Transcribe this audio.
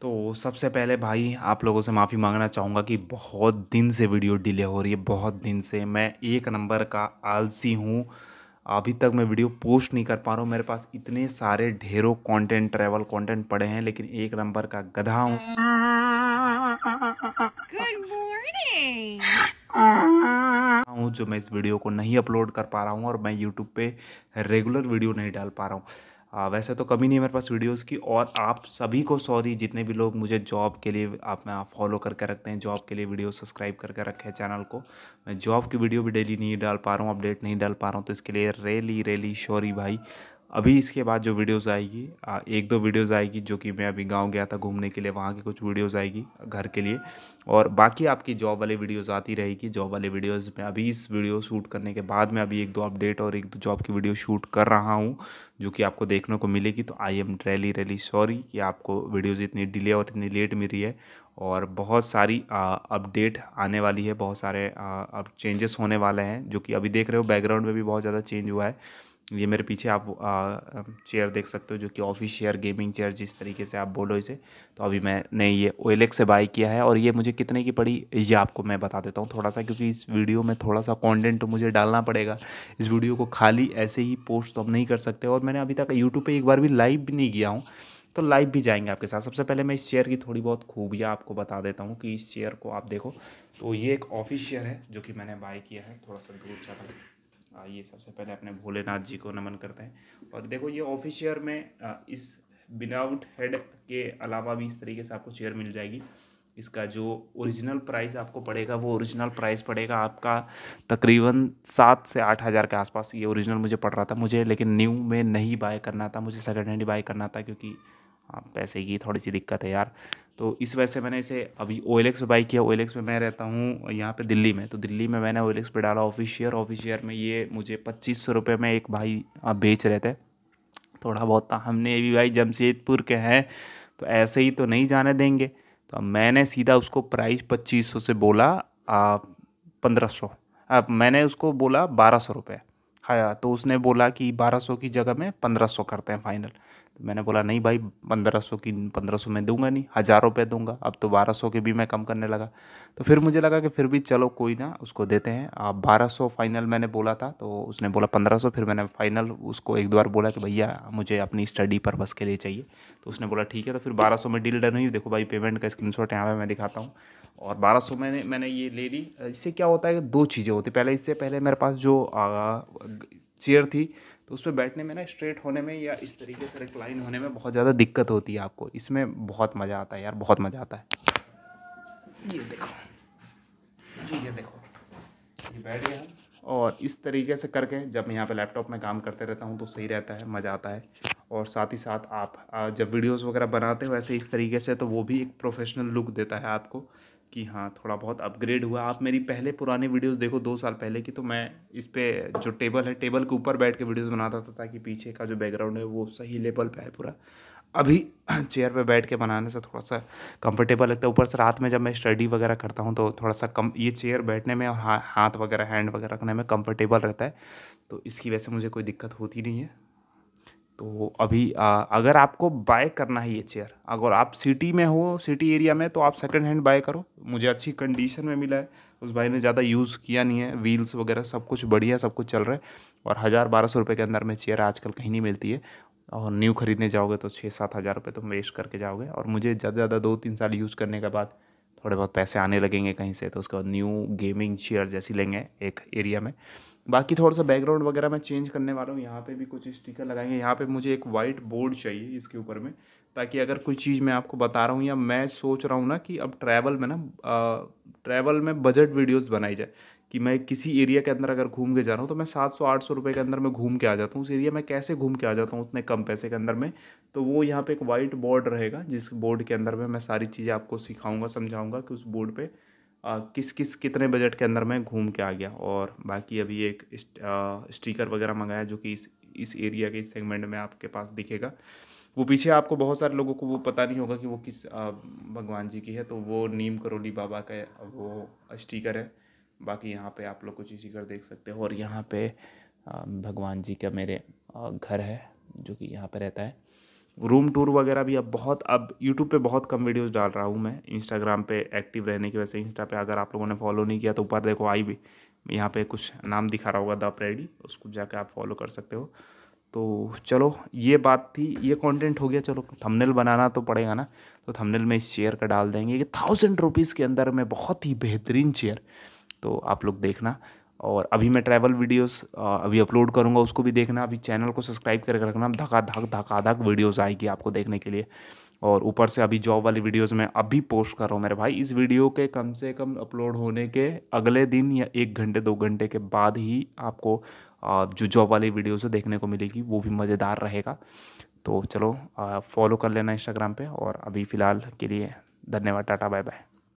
तो सबसे पहले भाई आप लोगों से माफ़ी मांगना चाहूँगा कि बहुत दिन से वीडियो डिले हो रही है बहुत दिन से मैं एक नंबर का आलसी हूँ अभी तक मैं वीडियो पोस्ट नहीं कर पा रहा हूँ मेरे पास इतने सारे ढेरों कंटेंट ट्रैवल कंटेंट पड़े हैं लेकिन एक नंबर का गधा हूँ हूँ जो मैं इस वीडियो को नहीं अपलोड कर पा रहा हूँ और मैं यूट्यूब पे रेगुलर वीडियो नहीं डाल पा रहा हूँ आ, वैसे तो कमी नहीं है मेरे पास वीडियोस की और आप सभी को सॉरी जितने भी लोग मुझे जॉब के लिए आप मैं फॉलो करके रखते हैं जॉब के लिए वीडियो सब्सक्राइब करके रखे हैं चैनल को मैं जॉब की वीडियो भी डेली नहीं डाल पा रहा हूँ अपडेट नहीं डाल पा रहा हूँ तो इसके लिए रेली रेली शॉरी भाई अभी इसके बाद जो वीडियोस आएगी एक दो वीडियोस आएगी जो कि मैं अभी गांव गया था घूमने के लिए वहाँ की कुछ वीडियोस आएगी घर के लिए और बाकी आपकी जॉब वाले वीडियोस आती रहेगी जॉब वाले वीडियोस में अभी इस वीडियो शूट करने के बाद मैं अभी एक दो अपडेट और एक दो जॉब की वीडियो शूट कर रहा हूँ जो कि आपको देखने को मिलेगी तो I am really really sorry कि आपको वीडियोज़ इतनी डिले और इतनी लेट मिल रही है और बहुत सारी अपडेट आने वाली है बहुत सारे अब चेंजेस होने वाले हैं जो कि अभी देख रहे हो बैकग्राउंड में भी बहुत ज़्यादा चेंज हुआ है ये मेरे पीछे आप चेयर देख सकते हो जो कि ऑफिस चेयर गेमिंग चेयर जिस तरीके से आप बोलो इसे तो अभी मैंने ये ओएलएक्स से बाई किया है और ये मुझे कितने की पड़ी ये आपको मैं बता देता हूँ थोड़ा सा क्योंकि इस वीडियो में थोड़ा सा कॉन्टेंट तो मुझे डालना पड़ेगा इस वीडियो को खाली ऐसे ही पोस्ट तो हम नहीं कर सकते और मैंने अभी तक यूट्यूब पर एक बार भी लाइव भी नहीं किया हूँ तो लाइव भी जाएंगे आपके साथ सबसे पहले मैं इस चेयर की थोड़ी बहुत खूबियाँ आपको बता देता हूँ कि इस चेयर को आप देखो तो ये एक ऑफिस चेयर है जो कि मैंने बाय किया है थोड़ा सा दूर चला आइए सबसे पहले अपने भोलेनाथ जी को नमन करते हैं और देखो ये ऑफिस चेयर में इस विदाउट हेड के अलावा भी इस तरीके से आपको चेयर मिल जाएगी इसका जो ओरिजिनल प्राइस आपको पड़ेगा वो ओरिजिनल प्राइस पड़ेगा आपका तकरीबन सात से आठ हज़ार के आसपास ये ओरिजिनल मुझे पड़ रहा था मुझे लेकिन न्यू में नहीं बाय करना था मुझे सेकेंड हैंड बाय करना था क्योंकि पैसे की थोड़ी सी दिक्कत है यार तो इस वजह से मैंने इसे अभी ओ पे बाई किया ओ एल में मैं रहता हूँ यहाँ पे दिल्ली में तो दिल्ली में मैंने ओ एल पे डाला ऑफिस ऑफिशियर में ये मुझे पच्चीस सौ रुपये में एक भाई आप बेच रहे थे थोड़ा बहुत था हमने भी भाई जमशेदपुर के हैं तो ऐसे ही तो नहीं जाने देंगे तो अब मैंने सीधा उसको प्राइस पच्चीस सौ से बोला पंद्रह सौ अब मैंने उसको बोला बारह सौ रुपये हाँ तो उसने बोला कि बारह सौ की जगह में पंद्रह सौ करते हैं फाइनल तो मैंने बोला नहीं भाई पंद्रह सौ की पंद्रह सौ मैं दूंगा नहीं हज़ार रुपये दूंगा अब तो बारह सौ के भी मैं कम करने लगा तो फिर मुझे लगा कि फिर भी चलो कोई ना उसको देते हैं आप बारह सौ फाइनल मैंने बोला था तो उसने बोला पंद्रह सौ फिर मैंने फाइनल उसको एक बार बोला कि भैया मुझे अपनी स्टडी पर्पज़ के लिए चाहिए तो उसने बोला ठीक है तो फिर बारह सौ में डील डन हुई देखो भाई पेमेंट का स्क्रीन शॉट यहाँ पर मैं दिखाता हूँ और बारह सौ मैंने मैंने ये ले ली इससे क्या होता है दो चीज़ें होती पहले इससे पहले मेरे पास जो चेयर थी तो उस पर बैठने में ना स्ट्रेट होने में या इस तरीके से रिक्लाइन होने में बहुत ज़्यादा दिक्कत होती है आपको इसमें बहुत मज़ा आता है यार बहुत मज़ा आता है ये देखो ये देखो ये बैठ गया और इस तरीके से करके जब मैं यहाँ पे लैपटॉप में काम करते रहता हूँ तो सही रहता है मज़ा आता है और साथ ही साथ आप जब वीडियोस वगैरह बनाते हो ऐसे इस तरीके से तो वो भी एक प्रोफेशनल लुक देता है आपको कि हाँ थोड़ा बहुत अपग्रेड हुआ आप मेरी पहले पुराने वीडियोस देखो दो साल पहले की तो मैं इस पर जो टेबल है टेबल के ऊपर बैठ के वीडियोस बनाता था ताकि पीछे का जो बैकग्राउंड है वो सही लेवल पे है पूरा अभी चेयर पे बैठ के बनाने से थोड़ा सा कंफर्टेबल लगता है ऊपर से रात में जब मैं स्टडी वगैरह करता हूँ तो थोड़ा सा कम ये चेयर बैठने में और हाथ वगैरह हैंड वगैरह रखने में कंफर्टेबल रहता है तो इसकी वजह से मुझे कोई दिक्कत होती नहीं है तो अभी आ, अगर आपको बाय करना है ये चेयर अगर आप सिटी में हो सिटी एरिया में तो आप सेकंड हैंड बाय करो मुझे अच्छी कंडीशन में मिला है उस भाई ने ज़्यादा यूज़ किया नहीं है व्हील्स वगैरह सब कुछ बढ़िया सब कुछ चल रहा है और हज़ार बारह सौ रुपये के अंदर में चेयर आजकल कहीं नहीं मिलती है और न्यू ख़रीदने जाओगे तो छः सात हज़ार रुपये तुम वेस्ट करके जाओगे और मुझे ज़्यादा ज़्यादा दो तीन साल यूज़ करने के बाद थोड़े बहुत पैसे आने लगेंगे कहीं से तो उसके बाद न्यू गेमिंग चेयर जैसी लेंगे एक एरिया में बाकी थोड़ा सा बैकग्राउंड वगैरह मैं चेंज करने वाला हूँ यहाँ पे भी कुछ स्टिकर लगाएंगे यहाँ पे मुझे एक वाइट बोर्ड चाहिए इसके ऊपर में ताकि अगर कोई चीज़ मैं आपको बता रहा हूँ या मैं सोच रहा हूँ ना कि अब ट्रैवल में ना ट्रैवल में बजट वीडियोस बनाई जाए कि मैं किसी एरिया के अंदर अगर घूम के जा रहा हूँ तो मैं सात सौ आठ सौ रुपये के अंदर मैं घूम के आ जाता हूँ उस एरिया में कैसे घूम के आ जाता हूँ उतने कम पैसे के अंदर में तो वो यहाँ पे एक वाइट बोर्ड रहेगा जिस बोर्ड के अंदर में मैं सारी चीज़ें आपको सिखाऊंगा समझाऊंगा कि उस बोर्ड पे किस किस कितने बजट के अंदर मैं घूम के आ गया और बाकी अभी एक स्टिकर वगैरह मंगाया जो कि इस इस एरिया के इस सेगमेंट में आपके पास दिखेगा वो पीछे आपको बहुत सारे लोगों को वो पता नहीं होगा कि वो किस भगवान जी की है तो वो नीम करोली बाबा का वो स्टिकर है बाकी यहाँ पे आप लोग कुछ इसी कर देख सकते हो और यहाँ पे भगवान जी का मेरे घर है जो कि यहाँ पे रहता है रूम टूर वगैरह भी अब बहुत अब यूट्यूब पे बहुत कम वीडियोस डाल रहा हूँ मैं इंस्टाग्राम पे एक्टिव रहने की वजह से इंस्टा पे अगर आप लोगों ने फॉलो नहीं किया तो ऊपर देखो आई भी यहाँ पे कुछ नाम दिखा रहा होगा द प्रेडी उसको जाके आप फॉलो कर सकते हो तो चलो ये बात थी ये कंटेंट हो गया चलो थंबनेल बनाना तो पड़ेगा ना तो थंबनेल में इस चेयर का डाल देंगे कि थाउजेंड रुपीज़ के अंदर में बहुत ही बेहतरीन चेयर तो आप लोग देखना और अभी मैं ट्रैवल वीडियोस अभी अपलोड करूँगा उसको भी देखना अभी चैनल को सब्सक्राइब करके रखना धका धक धका धक वीडियोस आएगी आपको देखने के लिए और ऊपर से अभी जॉब वाली वीडियोस मैं अभी पोस्ट कर रहा हूँ मेरे भाई इस वीडियो के कम से कम अपलोड होने के अगले दिन या एक घंटे दो घंटे के बाद ही आपको जो जॉब वाली वीडियोज़ देखने को मिलेगी वो भी मज़ेदार रहेगा तो चलो फॉलो कर लेना इंस्टाग्राम पर और अभी फ़िलहाल के लिए धन्यवाद टाटा बाय बाय